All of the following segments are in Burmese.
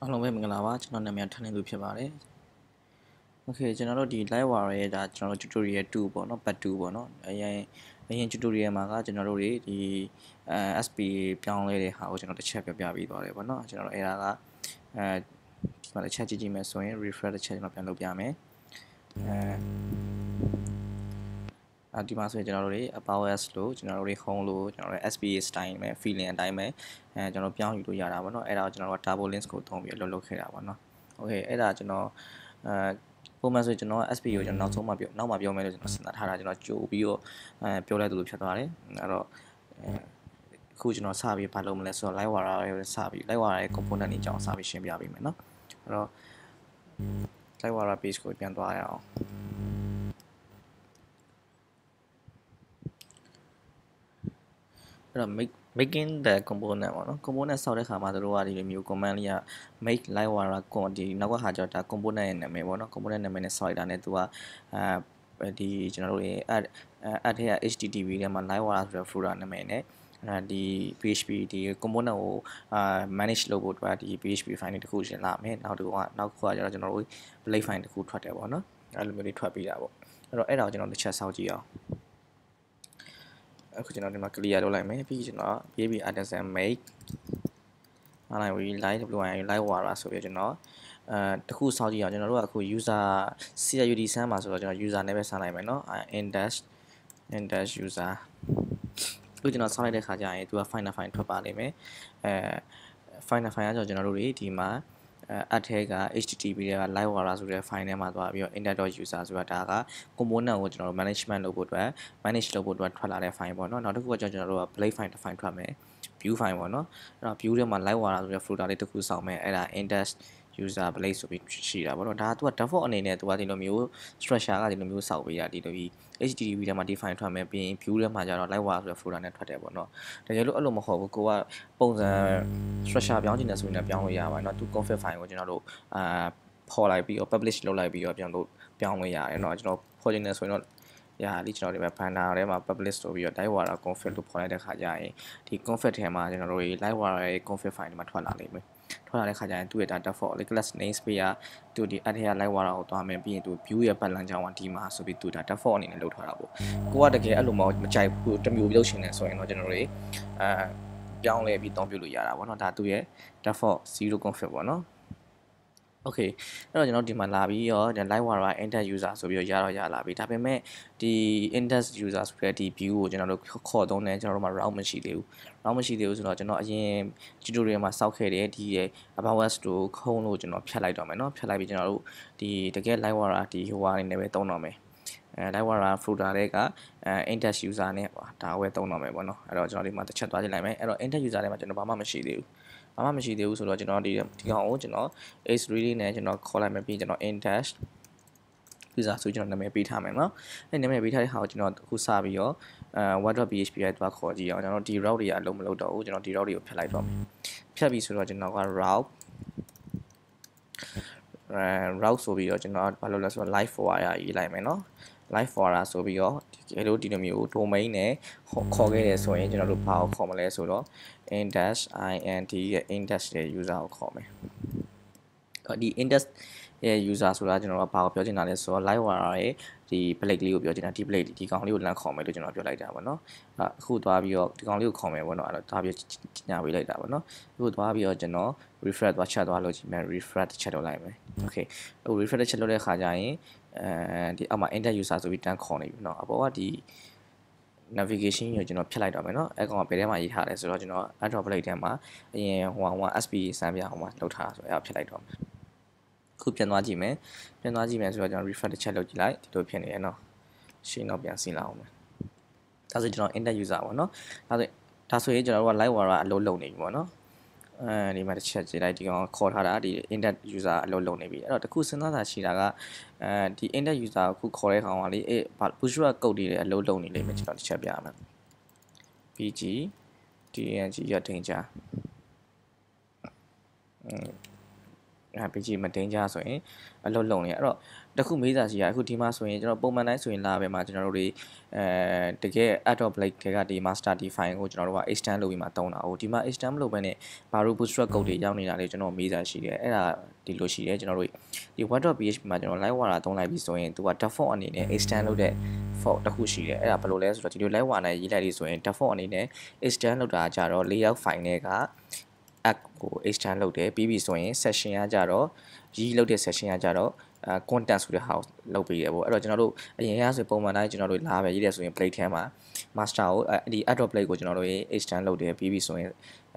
အားလုံးပဲမင်္ဂလာပါကျွန်တော်နာမည်ထန်းနေသူဖြစ်ပါတယ်โอเคကျွန်တော်တို့ဒီ live wire ရဲ့ဒါကျွန်တော်တို့ tutorial 2ပေါ့เนาะ part 2ပေါ့เนาะအရင်အရင် tutorial မှာကကျွန်တော်တို့တွေဒီ SP ပြောင်းလဲတဲ့ဟာကိုကျွန်တော်တစ်ချက်ပြပြပြီးသွားတယ်ပေါ့เนาะကျွန်တော်တို့အဲ့ဒါကအဲဒီမှာတစ်ချက်ကြည့်ကြည့်မယ်ဆိုရင် refresh တစ်ချက်ကျွန်တော်ပြန်လုပ်ပြမယ်အဲအဒီမှာဆိုရင်ကျွန်တော်တို့တွေ powers လို့ကျွန်တော်တို့တွေ home လို့ကျွန်တော်တို့ SPA style ပဲ feeling အတိုင်းပဲအဲကျွန်တော်ပြောင်းယူလို့ရတာပေါ့နော်အဲ့ဒါကိုကျွန်တော်တို့ double links ကိုသုံးပြီးလွတ်လွတ်ခဲ့တာပေါ့နော် okay အဲ့ဒါကျွန်တော်အဲပုံမှန်ဆိုကျွန်တော် SP ကိုကျွန်တော်နောက်ဆုံးမှပြောနောက်မှပြောမယ်လို့ကျွန်တော်စဉ်းစားထားတာကျွန်တော်ကြိုပြီးတော့အဲပြောလိုက်သလိုဖြစ်သွားတယ်အဲ့တော့အခုကျွန်တော်စပြီးဘာလုပ်မလဲဆိုတော့ live wire ရဲ့စပြီး live wire ရဲ့ component တွေအကြောင်းစပြီးရှင်းပြပေးမယ်เนาะအဲ့တော့ live wire page ကိုပြန်သွားရအောင်အဲ့တော့ make making the component ပေါ့နော် component ဆောက်တဲ့ခါမှာတို့ကဒီလိုမျိုး command လေးက make livewire con ဒီနောက်ကဟာကြောင့်ဒါ component ရဲ့နာမည်ပေါ့နော် component နာမည်နဲ့ဆောက်လိုက်တာနဲ့သူကအာဒီကျွန်တော်တို့ရဲ့ add add ထဲက http ထဲမှာ livewire ဆိုတဲ့ folder နာမည်နဲ့အဲ့ဒီ PHP ဒီ component ကိုအာ manage လုပ်ဖို့အတွက်ဒီ PHP file တွေတခုရှင်းလာမယ်နောက်တစ်ခုကနောက်တစ်ခုကကျတော့ကျွန်တော်တို့ blade file တခုထွက်တယ်ပေါ့နော်အဲ့လိုမျိုးတွေထွက်ပြီးတာပေါ့အဲ့တော့အဲ့ဒါကိုကျွန်တော်တစ်ချက်စောင့်ကြည့်အောင်အခုကျွန်တော်ဒီမှာ clear လုပ်လိုက်မယ်ပြီးကျွန်တော် PHP artisan make အားလိုက်ပြီး live deploy live wire ဆိုပြီးကျွန်တော်အဲတခုစောင့်ကြည့်အောင်ကျွန်တော်တို့ကအခု user CUD ဆန်းမှာဆိုတော့ကျွန်တော် user နဲ့ပဲဆန်းလိုက်မယ်เนาะ in dash in dash user အခုကျွန်တော်ဆောင်းလိုက်တဲ့ခါကျရင်သူက find a find ထွက်ပါလိမ့်မယ်အဲ find a find အကြောင်းကျွန်တော်တို့တွေဒီမှာအထဲက http တွေက livewire ဆိုတဲ့ file ထဲမှာသွားပြီးတော့ index.user ဆိုတာဒါက component ကိုကျွန်တော်တို့ management လုပ်ဖို့အတွက် manage လုပ်ဖို့အတွက်ထွက်လာတဲ့ file ပေါ့နော်နောက်တစ်ခုကကျွန်တော်တို့က blade file တစ် file ထွက်မယ် view file ပေါ့နော်အဲ့တော့ view ထဲမှာ livewire ဆိုတဲ့ folder လေးတစ်ခုစောင့်မယ်အဲ့ဒါ index user place ဆိုပြီးရှိတာပေါ့နော်ဒါကသူက default အနေနဲ့သူကဒီလိုမျိုး structure ကဒီလိုမျိုးစောက်ပေးရဒီလိုမျိုး HTTP ထဲမှာ define ထွက်မယ်ပြီးရင် view ထဲမှာကျတော့ live wire ဆိုတဲ့ folder နဲ့ထွက်တယ်ပေါ့နော်တကယ်လို့အဲ့လိုမဟုတ်ဘူးကိုကပုံစံ structure ပြောင်းချင်တယ်ဆိုရင်လည်းပြောင်းလို့ရပါတယ်နော်သူ config file ကိုကျွန်တော်တို့အာပေါ်လိုက်ပြီးတော့ publish လုပ်လိုက်ပြီးတော့ပြန်လို့ပြောင်းလို့ရတယ်เนาะကျွန်တော် folder နဲ့ဆိုရင်တော့ဒီဟာလေးကျွန်တော်ဒီမှာ banner ထဲမှာ public ဆိုပြီးတော့ live wire config လို့ခေါ်လိုက်တဲ့ခါကျရင်ဒီ config ထဲမှာကျွန်တော်တို့ live wire ရဲ့ config file ဒီမှာထွက်လာလိမ့်မယ်ထွက်လာတဲ့ခါကျရင်သူ့ရဲ့ data for class namespace ကသူဒီ add ရ live wire ကိုသွားမယ်ပြီးရင်သူ view ရဲ့ balance ကြောင်းကဒီမှာဆိုပြီးသူ data for အနေနဲ့လုပ်ထားတာပေါ့ကိုကတကယ်အဲ့လိုမှမကြိုက်ဘူးတမျိုးလုပ်ရှင်နေဆိုရင်တော့ကျွန်တော်တို့အာပြောင်းလဲပြီးတောင်းပြလို့ရတာပေါ့နော်ဒါသူ့ရဲ့ default 0 config ပေါ့နော်โอเคအဲ့တော့ကျွန်တော်ဒီမှာလာပြီးရော live wire index user ဆိုပြီးရတော့ရလာပြီဒါပေမဲ့ဒီ index user ဆိုတဲ့ဒီ view ကိုကျွန်တော်တို့ခေါ်သုံးတယ်ကျွန်တော်တို့မှာ round မရှိသေးဘူး round မရှိသေးဘူးဆိုတော့ကျွန်တော်အရင် tutorial မှာစောက်ခဲ့တယ်ဒီ about us တို့ခုံးလို့ကျွန်တော်ဖြတ်လိုက်တော့မယ်เนาะဖြတ်လိုက်ပြီးကျွန်တော်တို့ဒီတကယ် live wire ဒီ wire နေနဲ့ပဲသုံးတော့မယ်အဲ live wire footer တွေကအဲ index user နဲ့ပေါ့ဒါဝယ်သုံးတော့မယ်ပေါ့เนาะအဲ့တော့ကျွန်တော်ဒီမှာတစ်ချက်သွားကြည့်လိုက်မယ်အဲ့တော့ index user တွေမှာကျွန်တော်ဘာမှမရှိသေးဘူးဘာမှမရှိသေးဘူးဆိုတော့ကျွန်တော်ဒီဒီကောင်ကိုကျွန်တော် h3 လေးနဲ့ကျွန်တော်ခေါ်လိုက်မယ်ပြီးကျွန်တော် in dash user ဆိုကျွန်တော်နာမည်ပေးထားမယ်နော်အဲနာမည်ပေးထားတဲ့ဟာကိုကျွန်တော်အခုစပြီးတော့အဲ what.php ရဲ့တွားခေါ်ကြည့်အောင်ကျွန်တော်ဒီ route တွေအလုံးမလုပ်တော့ဘူးကျွန်တော်ဒီ route တွေကိုဖြတ်လိုက်တော့မယ်ဖြတ်ပြီးဆိုတော့ကျွန်တော်က route အဲ route ဆိုပြီးတော့ကျွန်တော်ဘာလုပ်လဲဆိုတော့ live forward ရေးလိုက်မယ်နော် live fora ဆိုပြီးတော့ဒီလိုဒီလိုမျိုး domain နဲ့ခေါ်ခဲ့တယ်ဆိုရင်ကျွန်တော်တို့ဘာကိုခေါ်မလဲဆိုတော့ in-int ရဲ့ index ရဲ့ user ကိုခေါ်မယ်ဒီ index ရဲ့ user ဆိုတာကျွန်တော်ကဘာကိုပြောချင်တာလဲဆိုတော့ live wire ရဲ့ဒီ plate လေးကိုပြောချင်တာဒီ plate ဒီကောင်လေးကိုလမ်းခေါ်မယ်လို့ကျွန်တော်ပြောလိုက်တာပေါ့နော်အခုသွားပြီးတော့ဒီကောင်လေးကိုခေါ်မယ်ပေါ့နော်အဲ့တော့သွားပြီးညာပေးလိုက်တာပေါ့နော်အခုသွားပြီးတော့ကျွန်တော် refresh သွားချက်သွားလို့ချင်မယ် refresh တစ်ချက်လုပ်လိုက်မယ် okay အခု refresh တစ်ချက်လုပ်တဲ့ခါကျရင်အဲဒီအောက်မှာ index user ဆိုပြီးတန်းခေါ်နေပြီเนาะအပေါ်ကဒီ navigation ကိုကျွန်တော်ဖြတ်လိုက်တော့မယ်เนาะအဲကောင်ကဘယ်ထဲမှာရေးထားလဲဆိုတော့ကျွန်တော် Android Play ထဲမှာအရင်ဟိုဟို SP စမ်းပြဟိုမှာလောက်ထားဆိုအဲဖြတ်လိုက်တော့ခုပြန်သွားကြည့်မယ်ပြန်သွားကြည့်မယ်ဆိုတော့ကျွန်တော် refresh တစ်ချက်လုပ်ကြည့်လိုက်ဒီလိုဖြစ်နေရเนาะရှင်းတော့ပြန်ဆင်းလာအောင်မယ်ဒါဆိုကျွန်တော် index user ပေါ့เนาะဒါဆိုဒါဆိုရင်ကျွန်တော်တို့က live wire အလုပ်လုပ်နေပြီပေါ့เนาะအဲဒီမှာတစ်ချက်ကြည့်လိုက်ဒီကောင်ခေါ်ထားတာဒီ index user အလုပ်လုပ်နေပြီအဲ့တော့တခုစဉ်းစားတာရှိတာကအဲဒီ index user ကိုခုခေါ်တဲ့ကောင်ကလေအေး bootstrap code တွေအလုပ်လုပ်နေလိမ့်မယ်ကျွန်တော်တစ်ချက်ပြရမယ် pg dng ရတင်ချာအဲ pg မတင်ချာဆိုရင်အလုပ်လုပ်နေအဲ့တော့တခုမေးစာရှိရအခုဒီမှာဆိုရင်ကျွန်တော်ပုံမှန်တိုင်းဆိုရင်လာပဲမှာကျွန်တော်တို့တွေအဲတကယ် adobe blake တွေကဒီ master d file ကိုကျွန်တော်တို့က extend လုပ်ပြီးမှတုံးတာဟိုဒီမှာ extend မလုပ်ဘဲနဲ့ဘာလို့ bootstrap code တွေရောက်နေတာလဲကျွန်တော်မေးစာရှိတယ်အဲ့ဒါဒီလိုရှိတယ်ကျွန်တော်တို့ဒီ word.php မှာကျွန်တော် live wire တုံးလိုက်ပြီးဆိုရင်သူက default အနေနဲ့ extend လုပ်တဲ့ default တစ်ခုရှိတယ်အဲ့ဒါဘယ်လိုလဲဆိုတော့ဒီလို live wire နဲ့ရေးလိုက်ပြီးဆိုရင် default အနေနဲ့ extend လုပ်တာကြတော့ layout file တွေက app ကို extend လုပ်တယ်ပြီးပြီဆိုရင် session ကကြတော့ရေးလုပ်တဲ့ session ကကြတော့အာ content ဆိုတဲ့ဟာကိုလုပ်ပေးတယ်ပေါ့အဲ့တော့ကျွန်တော်တို့အရင်ကဆိုပုံမှန်တိုင်းကျွန်တော်တို့လာပဲရေးတယ်ဆိုရင် play ထဲမှာ master ကိုဒီ add play ကိုကျွန်တော်တို့ extend လုပ်တယ်ပြီးပြီဆိုရင်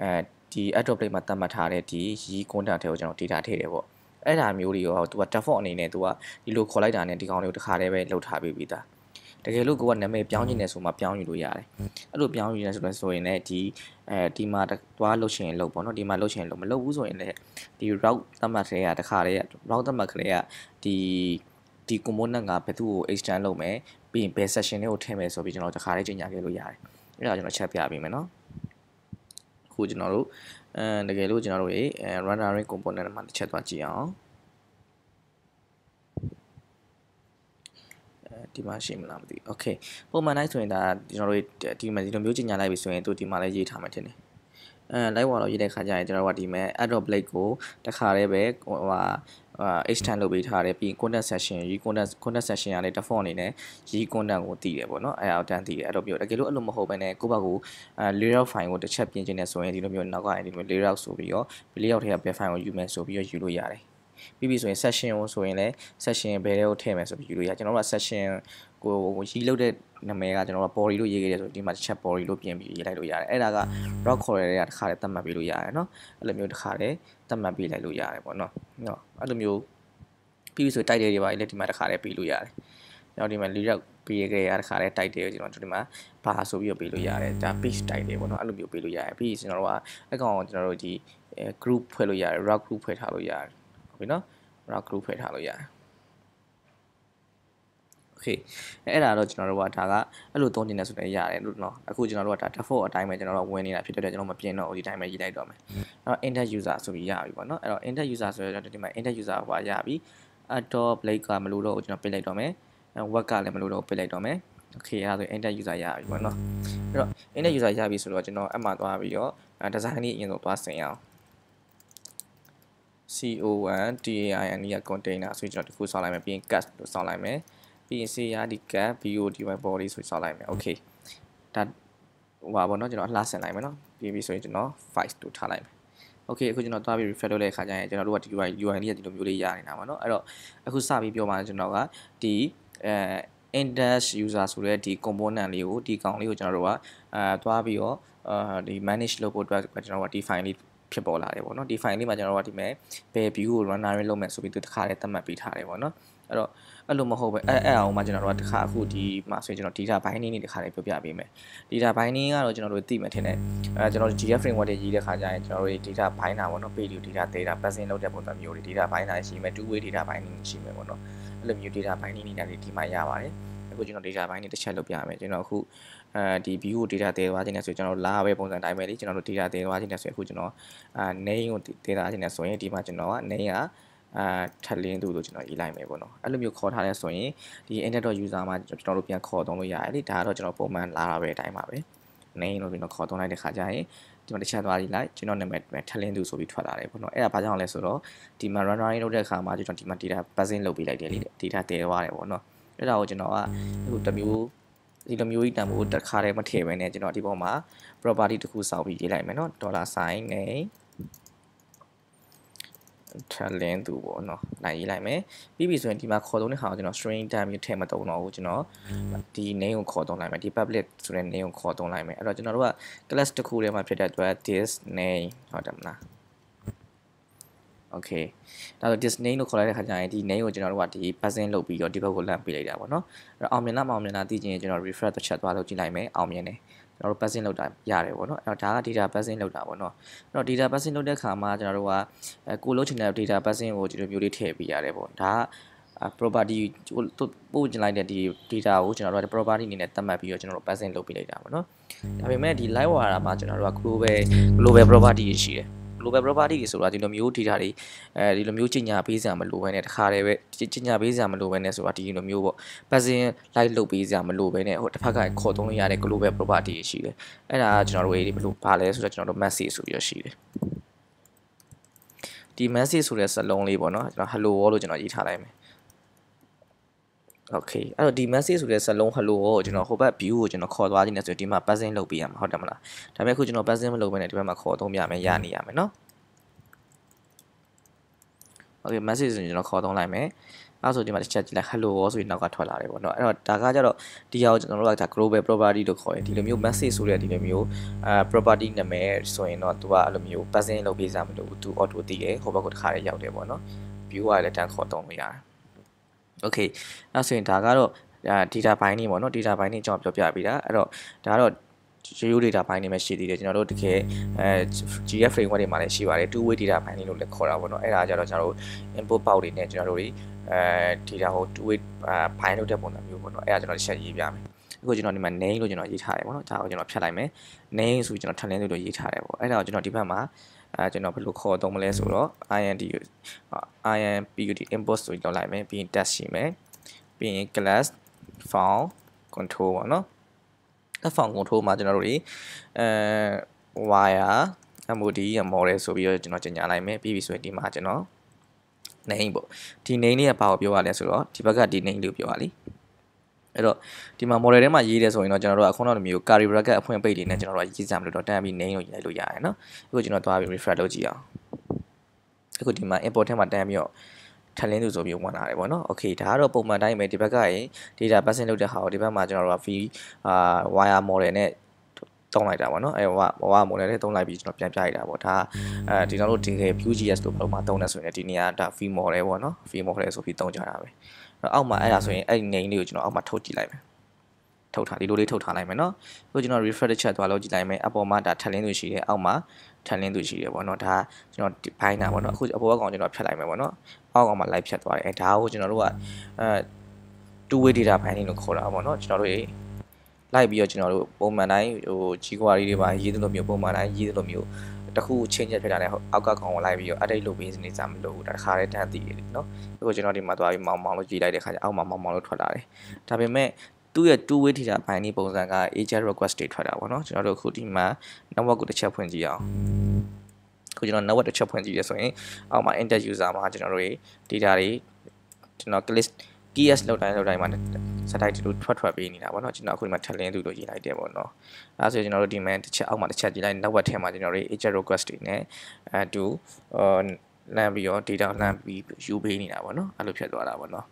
အဲဒီ add play မှာသတ်မှတ်ထားတဲ့ဒီရီ content ထဲကိုကျွန်တော် data ထည့်တယ်ပေါ့အဲ့ဒါမျိုးတွေရော तू က default အနေနဲ့ तू ကဒီလိုခေါ်လိုက်တာနဲ့ဒီကောင်တွေကိုတစ်ခါတည်းပဲလုပ်ထားပေးပြီးသား။တကယ်လို့ကိုကနာမည်ပြောင်းချင်တယ်ဆိုမှပြောင်းယူလို့ရတယ်အဲ့လိုပြောင်းယူနေဆိုတော့ဆိုရင်လည်းဒီအဲဒီမှာသွားလို့ရှိရင်လို့ပေါ့နော်ဒီမှာလို့ရှိရင်လို့မလုပ်ဘူးဆိုရင်လည်းဒီ route သတ်မှတ်တဲ့ကတခါတည်းက route သတ်မှတ်ကလေးကဒီဒီ component ကဘယ်သူ့ကို extend လုပ်မယ်ပြီးရင်ဘယ် session လေးကိုထည့်မယ်ဆိုပြီးကျွန်တော်တခါတည်းညင်ညာခဲ့လို့ရတယ်အဲ့ဒါကျွန်တော်ချက်ပြပေးမယ်နော်ခုကျွန်တော်တို့အဲတကယ်လို့ကျွန်တော်တို့ရေ rendering component မှာတစ်ချက်သွားကြည့်အောင်ဒီမှာရှိမလားမသိဘူး okay ပုံမှန်တိုင်းဆိုရင်ဒါကျွန်တော်တို့ဒီမှာဒီလိုမျိုးကြီးညာလိုက်ပြီဆိုရင်သူဒီမှာလည်းရေးထားမှတင်တယ်အဲ live wall လောက်ရေးတဲ့ခါကျရင်ကျွန်တော်တို့ကဒီမဲ့ add blade ကိုတခါတည်းပဲဟိုဟာ extend လုပ်ပေးထားတယ်ပြီး content session ရီ content content session ကလည်း default အနေနဲ့ရီ content ကိုတည်တယ်ပေါ့နော်အဲအောက်တန်းတည်တယ်အဲ့လိုမျိုးတကယ်လို့အဲ့လိုမဟုတ်ဘဲနဲ့ကိုယ့်ဘက်ကိုအဲ layout file ကိုတစ်ချက်ပြင်ချင်တယ်ဆိုရင်ဒီလိုမျိုးနောက်ကအဲဒီလိုမျိုး layout ဆိုပြီးတော့ layout ထဲက bed file ကိုယူမယ်ဆိုပြီးတော့ယူလို့ရတယ်ပြီးပြီဆိုရင် session ကိုဆိုရင်လည်း session ဘယ်ထဲကိုထည့်မယ်ဆိုပြီးယူလို့ရကျွန်တော်တို့က session ကိုရေးလောက်တဲ့နာမည်ကကျွန်တော်တို့က body လို့ရေးခဲ့တယ်ဆိုဒီမှာတစ်ချက် body လို့ပြင်ပြီးရေးလိုက်လို့ရတယ်အဲ့ဒါက rock color တွေကတစ်ခါတည်းသတ်မှတ်ပေးလို့ရတယ်เนาะအဲ့လိုမျိုးတစ်ခါတည်းသတ်မှတ်ပေးလိုက်လို့ရတယ်ပေါ့เนาะเนาะအဲ့လိုမျိုးပြီးပြီဆို title တွေပါလေဒီမှာတစ်ခါတည်းပေးလို့ရတယ်ကျွန်တော်ဒီမှာလေးရောက်ပေးရခဲ့ရတခါလဲ title ကိုကျွန်တော်တို့ဒီမှာဘာဆိုပြီးတော့ပေးလို့ရတယ်ဒါ page title ပေါ့နော်အဲ့လိုမျိုးပေးလို့ရတယ်ပြီးရင်ကျွန်တော်တို့ကအကောင်ကိုကျွန်တော်တို့ဒီ group ဖွဲ့လို့ရတယ် rock group ဖွဲ့ထားလို့ရတယ်ပြီเนาะကျွန်တော် group ဖွဲ့ထားလို့ရတယ်โอเคအဲ့ဒါတော့ကျွန်တော်တို့ကဒါကအဲ့လိုသုံးနေတယ်ဆိုတော့ရတယ်လို့เนาะအခုကျွန်တော်တို့ကဒါ default အတိုင်းပဲကျွန်တော်တို့ဝင်နေတာဖြစ်တဲ့အတွက်ကျွန်တော်မပြင်တော့ဒီတိုင်းပဲရေးလိုက်တော့မယ်အဲ့တော့ enter user ဆိုပြီးရပြီပေါ့เนาะအဲ့တော့ enter user ဆိုတော့ဒီမှာ enter user ဟိုကရပြီ adobe blake ကမလို့တော့ကျွန်တော်ပြလိုက်တော့မယ် web ကလည်းမလို့တော့ပြလိုက်တော့မယ်โอเคအဲ့ဒါဆို enter user ရပြီပေါ့เนาะအဲ့တော့ enter user ရပြီဆိုတော့ကျွန်တော်အဲ့မှာသွားပြီးတော့ design လေးအရင်ဆုံးသွားဆင်ရအောင် con dain က container ဆိုကျွန်တော်ဒီခုဆောက်လိုက်မယ်ပြီးရင် cast လို့ဆောက်လိုက်မယ်ပြီးရင် cr ဒီ cat body body ဆိုဆောက်လိုက်မယ် okay ဒါဟိုပါဘောเนาะကျွန်တော်အလှဆင်လိုက်မယ်เนาะပြီးပြီဆိုရင်ကျွန်တော် files တို့ထားလိုက်မယ် okay အခုကျွန်တော်သွားပြီး refresh လုပ်တဲ့အခါကျရင်ကျွန်တော်တို့ကဒီ UI UI လေးကဒီလိုမျိုးလေးရနေတာပါเนาะအဲ့တော့အခုစပြီးပြောမှာကျွန်တော်ကဒီအဲ index user ဆိုတဲ့ဒီ component လေးကိုဒီကောင်လေးကိုကျွန်တော်တို့ကအဲသွားပြီးတော့အာဒီ manage လုပ်ဖို့အတွက်ကျွန်တော်ကဒီ file လေးဖြစ်ပေါ်လာတယ်ပေါ့နော်ဒီ file လေးမှာကျွန်တော်တို့ကဒီမဲ့ဘယ် view ကို runner ရင်းလုပ်မယ်ဆိုပြီးသူတခါတည်းသတ်မှတ်ပေးထားတယ်ပေါ့နော်အဲ့တော့အဲ့လိုမဟုတ်ပဲအဲ့အဲ့အောင်မှကျွန်တော်တို့ကတခါအခုဒီမှာဆိုရင်ကျွန်တော် data binding နေတခါလေးပြောပြပေးမယ် data binding ကတော့ကျွန်တော်တို့သိမှထင်တယ်အဲကျွန်တော် GA framework တွေရေးတဲ့ခါကျရင်ကျွန်တော်တို့ data binder ပေါ့နော် page data data passing လုပ်တဲ့ပုံစံမျိုးတွေ data binder ရှိမယ် two way data binding ရှိမယ်ပေါ့နော်အဲ့လိုမျိုး data binding နေတာတွေဒီမှာရပါတယ်အခုကျွန်တော် data ဘိုင်းနေတစ်ချက်လုပ်ပြရမယ်ကျွန်တော်အခုအဲဒီ view ကို data တည်သွားခြင်းနဲ့ဆိုကျွန်တော်လာပဲပုံစံတိုင်းပဲလေကျွန်တော်တို့ data တည်သွားခြင်းနဲ့ဆိုအခုကျွန်တော်အာ name ကို data ခြင်းနဲ့ဆိုရင်ဒီမှာကျွန်တော်က name ကအာထက်လင်းသူလို့ကျွန်တော်ရေးလိုက်မယ်ပေါ့နော်အဲ့လိုမျိုးခေါ်ထားလဲဆိုရင်ဒီ internet.user မှာကျွန်တော်တို့ပြန်ခေါ်သုံးလို့ရတယ်လေဒါကတော့ကျွန်တော်ပုံမှန်လာတာပဲအတိုင်းပါပဲ name လို့ပြီးတော့ခေါ်သုံးလိုက်တဲ့ခါကျရင်ကျွန်တော်တစ်ချက်သွားကြည့်လိုက်ကျွန်တော်နာမည်ထက်လင်းသူဆိုပြီးထွက်လာတယ်ပေါ့နော်အဲ့ဒါဘာကြောင့်လဲဆိုတော့ဒီမှာ run running လုပ်တဲ့အခါမှာကျွန်တော်ဒီမှာ data buzzing လုပ်ပေးလိုက်တယ်လေ data တည်သွားတယ်ပေါ့နော်အဲ့ဒါကိုကျွန်တော်ကအခုတစ်မျိုးဒီလိုမျိုးကြီးတန်ဖိုးတစ်ခါတည်းမထည့်ဘဲနဲ့ကျွန်တော်ဒီပေါ်မှာ property တစ်ခုစောက်ပြီးရေးလိုက်မယ်เนาะ dollar sign နဲ့ talent သူပေါ့เนาะနိုင်ရေးလိုက်မယ်ပြီးပြီဆိုရင်ဒီမှာခေါ်သုံးတဲ့ဟာကိုကျွန်တော် string type မျိုးထည့်မသုံးတော့ဘူးကျွန်တော်ဒီ name ကိုခေါ်သုံးလိုက်မယ်ဒီ public ဆိုတဲ့ name ကိုခေါ်သုံးလိုက်မယ်အဲ့တော့ကျွန်တော်တို့က class တစ်ခုထဲမှာဖြစ်တဲ့အတွက် this name ဟုတ်တယ်မလား okay ဒါဆို disname လို့ခေါ်လိုက်တဲ့ခါကျရင်ဒီ name ကိုကျွန်တော်တို့ကဒီ person လုပ်ပြီးတော့ဒီဘက်ကိုလန့်ပေးလိုက်တာပေါ့နော်အဲ့တော့အောင်မြင်လားမအောင်မြင်လားသိချင်ရင်ကျွန်တော် refresh တစ်ချက်သွားလုပ်ကြည့်လိုက်မယ်အောင်မြင်တယ်ကျွန်တော်တို့ passing လောက်တာရတယ်ပေါ့နော်အဲ့တော့ဒါက data passing လောက်တာပေါ့နော်အဲ့တော့ data passing လောက်တဲ့ခါမှာကျွန်တော်တို့ကအဲကိုလုံးချင်တဲ့ data passing ကိုဒီလိုမျိုးလေးထည့်ပေးရတယ်ပေါ့ဒါက property ကိုပို့ကျင်လိုက်တဲ့ဒီ data ကိုကျွန်တော်တို့က property အနေနဲ့သတ်မှတ်ပြီးတော့ကျွန်တော်တို့ passing လုပ်ပေးလိုက်တာပေါ့နော်ဒါပေမဲ့ဒီ live wire မှာကျွန်တော်တို့က global global property ရှိတယ် global property တွေဆိုတာဒီလိုမျိုး data တွေအဲဒီလိုမျိုးကြီးညာပေးစရာမလိုဘဲနဲ့တခါတည်းပဲကြီးညာပေးစရာမလိုဘဲနဲ့ဆိုတာဒီလိုမျိုးပေါ့ passing light လုပ်ပေးစရာမလိုဘဲနဲ့ဟိုတစ်ဖက်ကခေါ်သုံးလို့ရတဲ့ global property တွေရှိတယ်အဲ့ဒါကျွန်တော်တို့ဒီဘယ်လိုပါလဲဆိုတော့ကျွန်တော်တို့ message ဆိုပြီးတော့ရှိတယ်ဒီ message ဆိုတဲ့စလုံးလေးပေါ့နော်ကျွန်တော် hello world လို့ကျွန်တော်ရေးထားလိုက်မယ် Okay အဲ့တော့ဒီ message ဆိုတဲ့စလုံး hello ကိုကျွန်တော်ဟိုဘက် view ကိုကျွန်တော်ခေါ်သွားခြင်းနဲ့ဆိုဒီမှာ buzzing လုပ်ပေးရမှာဟုတ်တယ်မလားဒါပေမဲ့ခုကျွန်တော် buzzing မလုပ်ဘဲနဲ့ဒီဘက်မှာခေါ်သုံးပြမယ်ရနေရမယ်နော် Okay message ဆိုရင်ကျွန်တော်ခေါ်သုံးလိုက်မယ်အဲ့ဆိုဒီမှာတစ်ချက်ကြည့်လိုက် hello ဆိုပြီးနောက်ကထွက်လာတယ်ပေါ့နော်အဲ့တော့ဒါကကြတော့ဒီဟာကိုကျွန်တော်တို့ကဒါ global property လို့ခေါ်တယ်ဒီလိုမျိုး message ဆိုတဲ့ဒီလိုမျိုးအဲ property နာမည်ဆိုရင်တော့ तू ကအဲ့လိုမျိုး passing လုပ်ပေးစမ်းမလို့ तू auto တည်တယ်ဟိုဘက်ကိုတစ်ခါလေးရောက်တယ်ပေါ့နော် view ကလည်းတန်းခေါ်တုံးလို့ရတယ် okay အဲ့ဆိုရင်ဒါကတော့ data bind နေပေါ့နော် data bind နေကျွန်တော်ပြောပြပေးတာအဲ့တော့ဒါကတော့ GeoData data bind တွေမှာရှိသေးတယ်ကျွန်တော်တို့တကယ်အဲ GF framework တွေမှာလည်းရှိပါတယ် two way data bind လို့လည်းခေါ်တာပေါ့နော်အဲ့ဒါကြတော့ကျွန်တော်တို့ input box တွေနဲ့ကျွန်တော်တို့တွေအဲ data ကို two way bind လုပ်တဲ့ပုံစံမျိုးပေါ့နော်အဲ့ဒါကျွန်တော်တစ်ချက်ရေးပြမယ်အခုကျွန်တော်ဒီမှာ name လို့ကျွန်တော်ရေးထားတယ်ပေါ့နော်ဒါကိုကျွန်တော်ဖြတ်လိုက်မယ် name ဆိုပြီးကျွန်တော်ထပ်လင်းလို့ရေးထားတယ်ပေါ့အဲ့ဒါကိုကျွန်တော်ဒီဘက်မှာအဲကျွန်တော်ဘယ်လိုခေါ်သုံးမလဲဆိုတော့ IND IN PUD import ဆိုပြီးလောက်လိုက်မယ်ပြီးရင် test ရှိမယ်ပြီးရင် class found control ပေါ့နော်အဖောင် control မှာကျွန်တော်တို့တွေအဲ wire MOD ရ model ဆိုပြီးတော့ကျွန်တော်ညင်ညာလိုက်မယ်ပြီးပြီဆိုရင်ဒီမှာကျွန်တော် name ပေါ့ဒီ name လေးကဘာကိုပြောရလဲဆိုတော့ဒီဘက်ကဒီ name လို့ပြောရလीအအဲ့တော့ဒီမှာ model ထဲမှာရေးတယ်ဆိုရင်တော့ကျွန်တော်တို့အခုနောက်လိုမျိုး carry bracket အဖွင့်ပိတ်တွေနဲ့ကျွန်တော်တို့ရေးစမ်းမလို့တော့တန်ပြီး name ကိုရိုက်လို့ရတယ်နော်အခုကျွန်တော်သွားပြီး refresh လုပ်ကြည့်အောင်အခုဒီမှာ import ထဲမှာတန်ပြီးတော့ထပ်လင်းသူဆိုပြီးဝင်လာတယ်ပေါ့နော်။ Okay ဒါကတော့ပုံမှန်တိုင်းပဲဒီဘက်ကရင် data passing လုပ်တဲ့ဟာကိုဒီဘက်မှာကျွန်တော်တို့က V အာ wire model နဲ့တုံးလိုက်တာပေါ့နော်အဲဟိုကဟိုက model နဲ့တုံးလိုက်ပြီးကျွန်တော်ပြန်ပြလိုက်တာပေါ့ဒါအဲဒီကျွန်တော်တို့ detail view GS လို့ပြောမှာတုံးနေဆိုရင်ဒီနေရာဒါ V model ပေါ့နော် V model ဆိုပြီးတုံးကြတာပဲ။တော့အောက်မှာအဲ့ဒါဆိုရင်အဲ့ဒီ name လေးကိုကျွန်တော်အောက်မှာထုတ်ကြည့်လိုက်မယ်ထုတ်ထားဒီလိုလေးထုတ်ထားလိုက်မယ်နော်အခုကျွန်တော် refresh တစ်ချက်သွားလို့ကြည့်လိုက်မယ်အပေါ်မှာဒါ talent တွေရှိတယ်အောက်မှာ talent တွေရှိတယ်ပေါ့နော်ဒါကျွန်တော်ဘိုင်းတာပေါ့နော်အခုအပေါ်ကောင်ကျွန်တော်ဖြတ်လိုက်မယ်ပေါ့နော်အောက်ကောင်မှာ live ဖြတ်သွားတယ်အဲဒါကိုကျွန်တော်တို့ကအဲ two way data binding လို့ခေါ်တာပေါ့နော်ကျွန်တော်တို့လိုက်ပြီးတော့ကျွန်တော်တို့ပုံမှန်တိုင်းဟိုကြီးကွာလေးတွေပါရေးသလိုမျိုးပုံမှန်တိုင်းရေးသလိုမျိုးတစ်ခုချင်းချက်ဖြစ်တာနဲ့အောက်ကကောင်ကိုလိုက်ပြီးတော့ update လုပ်ပေးနေစမ်းမလို့ဒါတစ်ခါတည်းတန်းသိရတယ်နော်ဒါကိုကျွန်တော်ဒီမှာသွားပြီးမောင်မောင်လို့ကြည့်လိုက်တဲ့ခါကျအောက်မှာမောင်မောင်လို့ထွက်လာတယ်ဒါပေမဲ့သူ့ရဲ့ two way data ဘိုင်းဒီပုံစံက agent request တွေထွက်တာပေါ့နော်ကျွန်တော်တို့အခုဒီမှာ network ကိုတစ်ချက်ဖွင့်ကြည့်အောင်ခုကျွန်တော် network တစ်ချက်ဖွင့်ကြည့်ရဆိုရင်အောက်မှာ inter user မှာကျွန်တော်တို့ data တွေကျွန်တော် click TS လောက်တိုင်းလောက်တိုင်းမှာစတိုက်တူထွက်ထွက်ပေးနေတာပေါ့နော်ကျွန်တော်အခုဒီမှာထက်လင်းသူတို့ရေးလိုက်တယ်ပေါ့နော်အဲဆိုကျွန်တော်တို့ဒီမှာတစ်ချက်အောက်မှာတစ်ချက်ကြည့်လိုက်နောက်ဘက်ထဲမှာကျွန်တော်တို့ agent request တွေနဲ့အဲတူလမ်းပြီးတော့ data လမ်းပြီးယူပေးနေတာပေါ့နော်အဲ့လိုဖြစ်သွားတာပေါ့နော်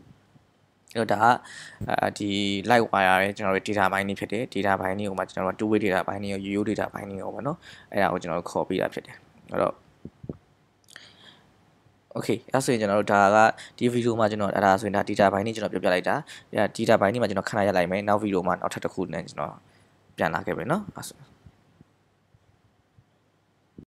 အဲ့တော့ဒါကအဲဒီ live wire ရဲ့ကျွန်တော်တို့ data ဘိုင်းนี่ဖြစ်တယ် data ဘိုင်းนี่ကိုမှကျွန်တော်တို့ two way data ဘိုင်းนี่ရော UU data ဘိုင်းนี่ရောပေါ့နော်အဲ့ဒါကိုကျွန်တော်တို့ခေါ်ပေးတာဖြစ်တယ်အဲ့တော့โอเคအဲ့ဆိုရင်ကျွန်တော်တို့ဒါကဒီဗီဒီယိုမှာကျွန်တော်အဲ့ဒါဆိုရင်ဒါ data byte နဲ့ကျွန်တော်ပြောပြလိုက်တာအဲ့ဒါ data byte နဲ့မှာကျွန်တော်ခဏရလိုက်မယ်နောက်ဗီဒီယိုမှာနောက်ထပ်တစ်ခုနဲ့ကျွန်တော်ပြန်လာခဲ့မယ်เนาะအဲ့ဆို